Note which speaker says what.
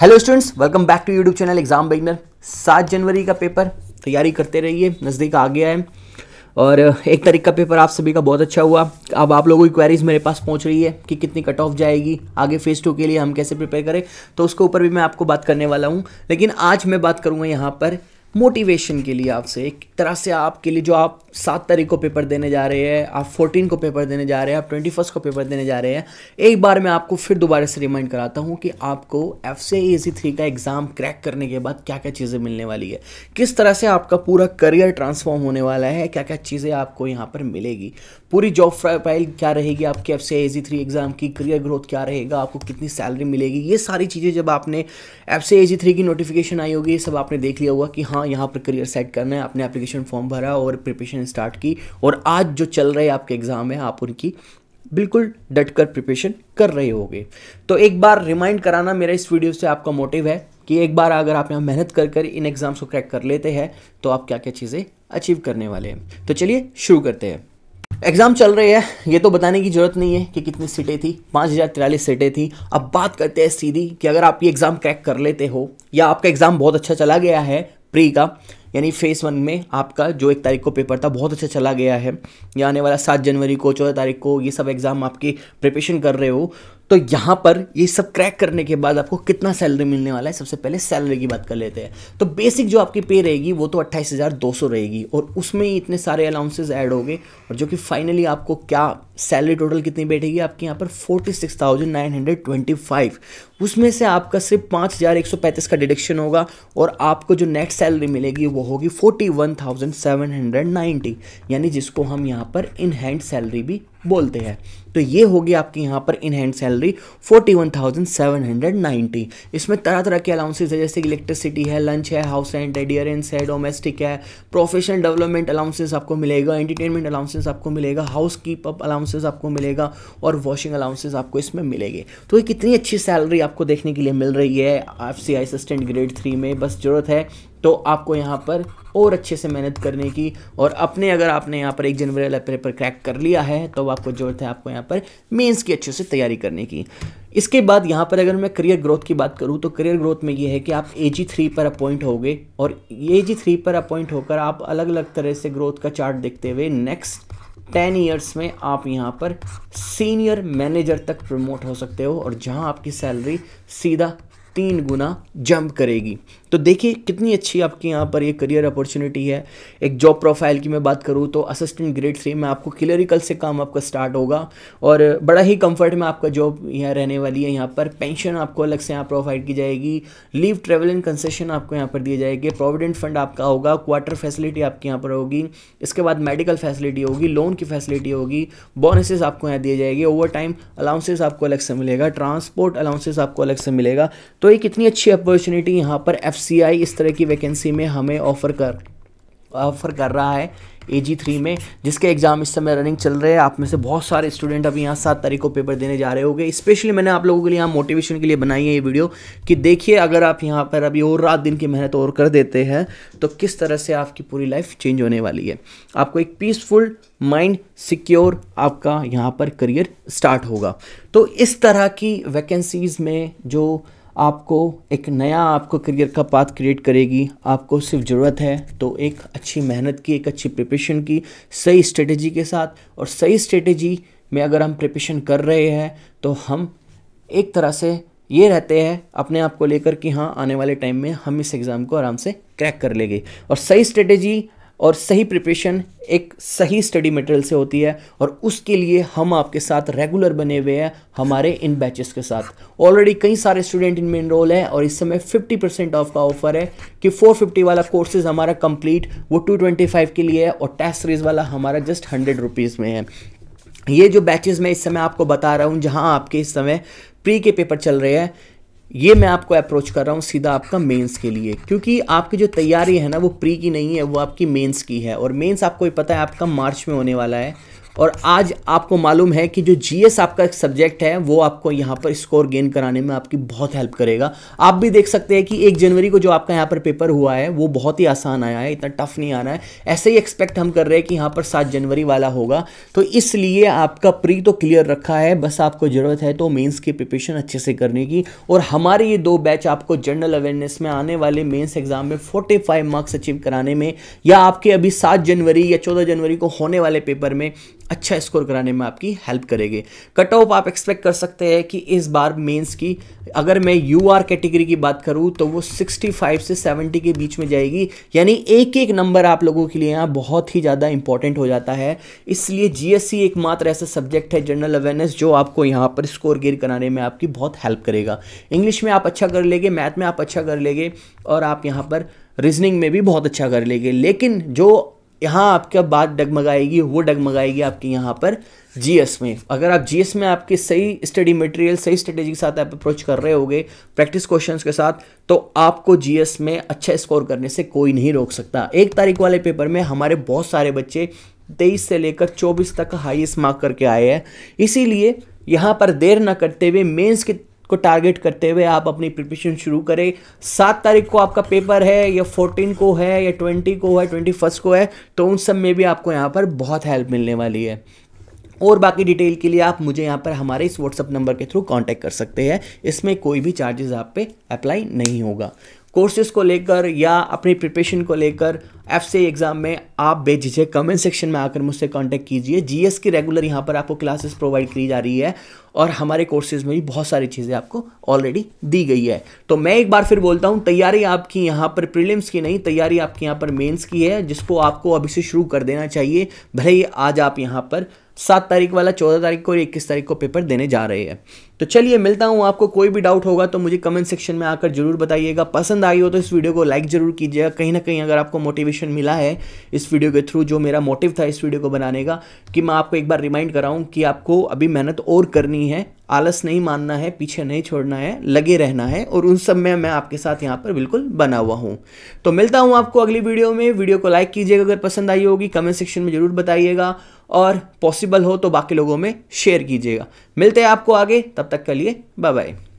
Speaker 1: hello students welcome back to YouTube channel exam beginner सात जनवरी का पेपर तैयारी करते रहिए नज़दीक आ गया है और एक तारीख का पेपर आप सभी का बहुत अच्छा हुआ अब आप लोगों की क्वेरीज मेरे पास पहुंच रही है कि कितनी कट ऑफ जाएगी आगे फेज़ टू के लिए हम कैसे प्रिपेयर करें तो उसके ऊपर भी मैं आपको बात करने वाला हूँ लेकिन आज मैं बात करूँगा यहाँ पर मोटिवेशन के लिए आपसे एक तरह से आपके लिए जो आप सात तारीख को पेपर देने जा रहे हैं आप फोर्टीन को पेपर देने जा रहे हैं आप ट्वेंटी फर्स्ट को पेपर देने जा रहे हैं एक बार मैं आपको फिर दोबारा से रिमाइंड कराता हूँ कि आपको एफ से ए सी थ्री का एग्ज़ाम क्रैक करने के बाद क्या क्या चीज़ें मिलने वाली है किस तरह से आपका पूरा करियर ट्रांसफॉर्म होने वाला है क्या क्या चीज़ें आपको यहाँ पर मिलेगी पूरी जॉब प्रोफाइल क्या रहेगी आपके एफ से ए सी थ्री एग्ज़ाम की करियर ग्रोथ क्या रहेगा आपको कितनी सैलरी मिलेगी ये सारी चीज़ें जब आपने एफ से ए जी थ्री की नोटिफिकेशन आई होगी ये सब आपने देख लिया होगा कि हाँ हाँ यहाँ पर करियर सेट करना है आपने एप्लीकेशन फॉर्म भरा और प्रिपरेशन स्टार्ट की और आज जो चल रहे आपके एग्ज़ाम है आप उनकी बिल्कुल डट कर प्रिपरेशन कर रहे होगे तो एक बार रिमाइंड कराना मेरा इस वीडियो से आपका मोटिव है कि एक बार अगर आप यहाँ मेहनत कर कर इन एग्ज़ाम्स को क्रैक कर लेते हैं तो आप क्या क्या चीज़ें अचीव करने वाले हैं तो चलिए शुरू करते हैं एग्ज़ाम चल रहे हैं ये तो बताने की ज़रूरत नहीं है कि कितनी सीटें थी पाँच हज़ार तिरालीस सीटें थी अब बात करते हैं सीधी कि अगर आप ये एग्ज़ाम क्रैक कर लेते हो या आपका एग्ज़ाम बहुत अच्छा चला गया है प्री का यानी फेस वन में आपका जो एक तारीख को पेपर था बहुत अच्छा चला गया है या आने वाला सात जनवरी को चौदह तारीख को ये सब एग्ज़ाम आपकी प्रिपरेशन कर रहे हो तो यहाँ पर ये सब क्रैक करने के बाद आपको कितना सैलरी मिलने वाला है सबसे पहले सैलरी की बात कर लेते हैं तो बेसिक जो आपकी पे रहेगी वो तो अट्ठाईस हज़ार दो सौ रहेगी और उसमें ही इतने सारे अलाउंसेज ऐड हो गए और जो कि फाइनली आपको क्या सैलरी टोटल कितनी बैठेगी आपके यहाँ पर forty six thousand nine hundred twenty five उसमें से आपका सिर्फ पाँच हज़ार एक सौ पैंतीस का डिडक्शन होगा और आपको जो नेट सैलरी मिलेगी वो होगी forty one thousand seven hundred ninety यानी जिसको हम यहाँ पर इन हैंड सैलरी भी बोलते हैं तो ये होगी आपकी यहाँ पर in hand salary forty one thousand seven hundred ninety इसमें तरह तरह के अलाउंसेज है जैसे इलेक्ट्रिसिटी है लंच है हाउस रेंट है डियरेंस है डोमेस्टिक है प्रोफेशनल डेवलपमेंट अलाउंसेज आपको मिलेगा एंटरटेनमेंट अलाउंसेज आपको मिलेगा हाउस कीप अप अलाउंसेज आपको मिलेगा और वॉशिंग अलाउंसेज आपको इसमें मिलेगी तो ये कितनी अच्छी सैलरी आपको देखने के लिए मिल रही है एफ असिस्टेंट ग्रेड थ्री में बस ज़रूरत है तो आपको यहाँ पर और अच्छे से मेहनत करने की और अपने अगर आपने यहाँ पर एक जनवरी वाला पेपर क्रैक कर लिया है तो आपको ज़रूरत है आपको यहाँ पर मेंस की अच्छे से तैयारी करने की इसके बाद यहाँ पर अगर मैं करियर ग्रोथ की बात करूँ तो करियर ग्रोथ में ये है कि आप ए जी थ्री पर अपॉइंट हो गए और ए जी थ्री पर अपॉइंट होकर आप अलग अलग तरह से ग्रोथ का चार्ट देखते हुए नेक्स्ट टेन ईयर्स में आप यहाँ पर सीनियर मैनेजर तक प्रमोट हो सकते हो और जहाँ आपकी सैलरी सीधा तीन गुना जंप करेगी तो देखिए कितनी अच्छी आपके यहाँ पर ये करियर अपॉर्चुनिटी है एक जॉब प्रोफाइल की मैं बात करूँ तो असिस्टेंट ग्रेड थ्री में आपको क्लरिकल से काम आपका स्टार्ट होगा और बड़ा ही कंफर्ट में आपका जॉब यहाँ रहने वाली है यहाँ पर पेंशन आपको अलग से यहाँ प्रोवाइड की जाएगी लीव ट्रेवल एंड कंसेशन आपको यहाँ पर दिए जाएंगे प्रोविडेंट फंड आपका होगा क्वार्टर फैसिलिटी आपके यहाँ पर होगी इसके बाद मेडिकल फैसिलिटी होगी लोन की फैसिलिटी होगी बोनसेस आपको यहाँ दिए जाएंगे ओवर टाइम अलाउंसेस आपको अलग से मिलेगा ट्रांसपोर्ट अलाउंसेस आपको अलग से मिलेगा तो एक इतनी अच्छी अपॉर्चुनिटी यहाँ पर एफ इस तरह की वैकेंसी में हमें ऑफ़र कर ऑफ़र कर रहा है ए जी थ्री में जिसके एग्ज़ाम इस समय रनिंग चल रहे हैं आप में से बहुत सारे स्टूडेंट अभी यहाँ सात तारीख को पेपर देने जा रहे होंगे स्पेशली मैंने आप लोगों के लिए यहाँ मोटिवेशन के लिए बनाई है ये वीडियो कि देखिए अगर आप यहाँ पर अभी और रात दिन की मेहनत और कर देते हैं तो किस तरह से आपकी पूरी लाइफ चेंज होने वाली है आपको एक पीसफुल माइंड सिक्योर आपका यहाँ पर करियर स्टार्ट होगा तो इस तरह की वैकेंसीज़ में जो आपको एक नया आपको करियर का पाथ क्रिएट करेगी आपको सिर्फ ज़रूरत है तो एक अच्छी मेहनत की एक अच्छी प्रिपरेशन की सही स्ट्रेटजी के साथ और सही स्ट्रेटजी में अगर हम प्रिपरेशन कर रहे हैं तो हम एक तरह से ये रहते हैं अपने आप को लेकर कि हाँ आने वाले टाइम में हम इस एग्ज़ाम को आराम से क्रैक कर लेंगे और सही स्ट्रेटेजी और सही प्रिपरेशन एक सही स्टडी मटेरियल से होती है और उसके लिए हम आपके साथ रेगुलर बने हुए हैं हमारे इन बैचेस के साथ ऑलरेडी कई सारे स्टूडेंट इनमें इनरोल हैं और इस समय 50 परसेंट ऑफ का ऑफर है कि 450 वाला कोर्सेज हमारा कंप्लीट वो 225 के लिए है और टेस्ट सीरीज वाला हमारा जस्ट हंड्रेड रुपीज़ में है ये जो बैचेज मैं इस समय आपको बता रहा हूँ जहाँ आपके इस समय प्री के पेपर चल रहे हैं ये मैं आपको अप्रोच कर रहा हूँ सीधा आपका मेंस के लिए क्योंकि आपकी जो तैयारी है ना वो प्री की नहीं है वो आपकी मेंस की है और मेंस आपको पता है आपका मार्च में होने वाला है और आज आपको मालूम है कि जो जीएस आपका एक सब्जेक्ट है वो आपको यहाँ पर स्कोर गेन कराने में आपकी बहुत हेल्प करेगा आप भी देख सकते हैं कि एक जनवरी को जो आपका यहाँ पर पेपर हुआ है वो बहुत ही आसान आया है इतना टफ नहीं आना है ऐसे ही एक्सपेक्ट हम कर रहे हैं कि यहाँ पर सात जनवरी वाला होगा तो इसलिए आपका प्री तो क्लियर रखा है बस आपको ज़रूरत है तो मेन्स की प्रिपरेशन अच्छे से करने की और हमारे ये दो बैच आपको जनरल अवेयरनेस में आने वाले मेन्स एग्जाम में फोर्टी मार्क्स अचीव कराने में या आपके अभी सात जनवरी या चौदह जनवरी को होने वाले पेपर में अच्छा स्कोर कराने में आपकी हेल्प करेगी कट ऑफ आप एक्सपेक्ट कर सकते हैं कि इस बार मेंस की अगर मैं यू आर कैटेगरी की बात करूँ तो वो 65 से 70 के बीच में जाएगी यानी एक एक नंबर आप लोगों के लिए यहाँ बहुत ही ज़्यादा इंपॉर्टेंट हो जाता है इसलिए जी एस सी एकमात्र ऐसा सब्जेक्ट है जनरल अवेयरनेस जो आपको यहाँ पर स्कोर गेन कराने में आपकी बहुत हेल्प करेगा इंग्लिश में आप अच्छा कर लेंगे मैथ में आप अच्छा कर लेंगे और आप यहाँ पर रीजनिंग में भी बहुत अच्छा कर लेंगे लेकिन जो यहाँ आपका बात डगमगाएगी वो डगमगाएगी आपके यहाँ पर जीएस में अगर आप जीएस में आपके सही स्टडी मटेरियल सही स्ट्रेटेजी के साथ आप अप्रोच कर रहे होगे प्रैक्टिस क्वेश्चंस के साथ तो आपको जीएस में अच्छा स्कोर करने से कोई नहीं रोक सकता एक तारीख वाले पेपर में हमारे बहुत सारे बच्चे तेईस से लेकर चौबीस तक हाइएस्ट मार्क करके आए हैं इसीलिए यहाँ पर देर ना करते हुए मेंस के को टारगेट करते हुए आप अपनी प्रिपरेशन शुरू करें सात तारीख को आपका पेपर है या फोर्टीन को है या ट्वेंटी को है ट्वेंटी फर्स्ट को है तो उन सब में भी आपको यहाँ पर बहुत हेल्प मिलने वाली है और बाकी डिटेल के लिए आप मुझे यहाँ पर हमारे इस व्हाट्सअप नंबर के थ्रू कॉन्टैक्ट कर सकते हैं इसमें कोई भी चार्जेस आप पे अप्लाई नहीं होगा कोर्सेज को लेकर या अपनी प्रिपरेशन को लेकर एफ सी एग्ज़ाम में आप भेजिए कमेंट सेक्शन में आकर मुझसे कांटेक्ट कीजिए जीएस की रेगुलर यहाँ पर आपको क्लासेस प्रोवाइड की जा रही है और हमारे कोर्सेज में भी बहुत सारी चीज़ें आपको ऑलरेडी दी गई है तो मैं एक बार फिर बोलता हूँ तैयारी आपकी यहाँ पर प्रीलिम्स की नहीं तैयारी आपकी यहाँ पर मेंस की है जिसको आपको अभी से शुरू कर देना चाहिए भले ही आज आप यहाँ पर सात तारीख वाला चौदह तारीख को और इक्कीस तारीख को पेपर देने जा रहे हैं तो चलिए मिलता हूँ आपको कोई भी डाउट होगा तो मुझे कमेंट सेक्शन में आकर जरूर बताइएगा पसंद आई हो तो इस वीडियो को लाइक जरूर कीजिएगा कहीं ना कहीं अगर आपको मोटिवेशन मिला है इस वीडियो के थ्रू जो मेरा मोटिव था इस वीडियो को बनाने का कि मैं आपको एक बार रिमाइंड कराऊँ कि आपको अभी मेहनत और करनी नहीं है आलस नहीं मानना है पीछे नहीं छोड़ना है लगे रहना है और उन सब में मैं आपके साथ यहाँ पर बिल्कुल बना हुआ हूँ तो मिलता हूँ आपको अगली वीडियो में वीडियो को लाइक कीजिएगा अगर पसंद आई होगी कमेंट सेक्शन में ज़रूर बताइएगा और पॉसिबल हो तो बाकी लोगों में शेयर कीजिएगा मिलते हैं आपको आगे तब तक के लिए बाय बाय